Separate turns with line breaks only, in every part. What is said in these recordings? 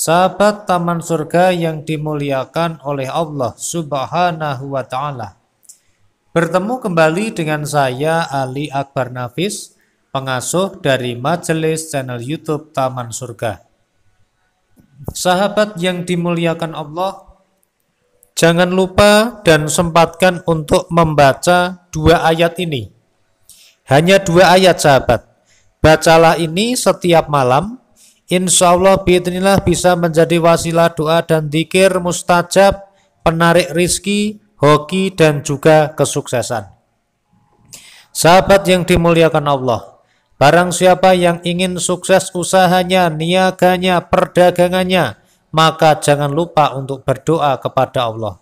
sahabat taman surga yang dimuliakan oleh Allah Subhanahu wa taala. Bertemu kembali dengan saya Ali Akbar Nafis, pengasuh dari majelis channel YouTube Taman Surga. Sahabat yang dimuliakan Allah, jangan lupa dan sempatkan untuk membaca dua ayat ini. Hanya dua ayat sahabat. Bacalah ini setiap malam Insya Allah biidnillah bisa menjadi wasilah doa dan dikir mustajab, penarik rizki, hoki, dan juga kesuksesan. Sahabat yang dimuliakan Allah, barang siapa yang ingin sukses usahanya, niaganya, perdagangannya, maka jangan lupa untuk berdoa kepada Allah.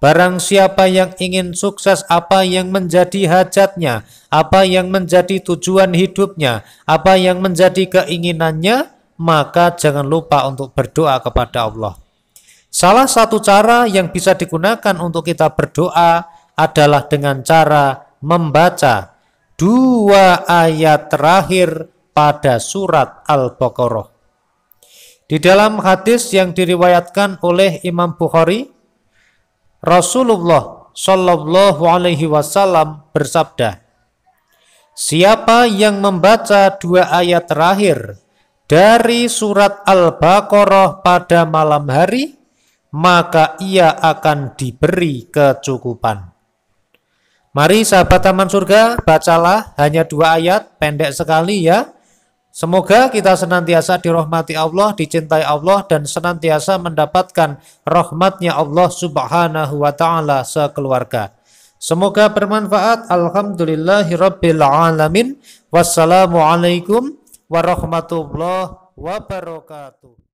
Barang siapa yang ingin sukses apa yang menjadi hajatnya, apa yang menjadi tujuan hidupnya, apa yang menjadi keinginannya, maka jangan lupa untuk berdoa kepada Allah. Salah satu cara yang bisa digunakan untuk kita berdoa adalah dengan cara membaca dua ayat terakhir pada surat Al-Baqarah. Di dalam hadis yang diriwayatkan oleh Imam Bukhari, Rasulullah Shallallahu Alaihi Wasallam bersabda, Siapa yang membaca dua ayat terakhir dari surat Al-Baqarah pada malam hari, maka ia akan diberi kecukupan. Mari sahabat Taman Surga, bacalah hanya dua ayat, pendek sekali ya. Semoga kita senantiasa dirahmati Allah, dicintai Allah, dan senantiasa mendapatkan rahmatnya Allah subhanahu wa ta'ala sekeluarga. Semoga bermanfaat. Alhamdulillahirrabbilalamin. Wassalamualaikum warahmatullahi wabarakatuh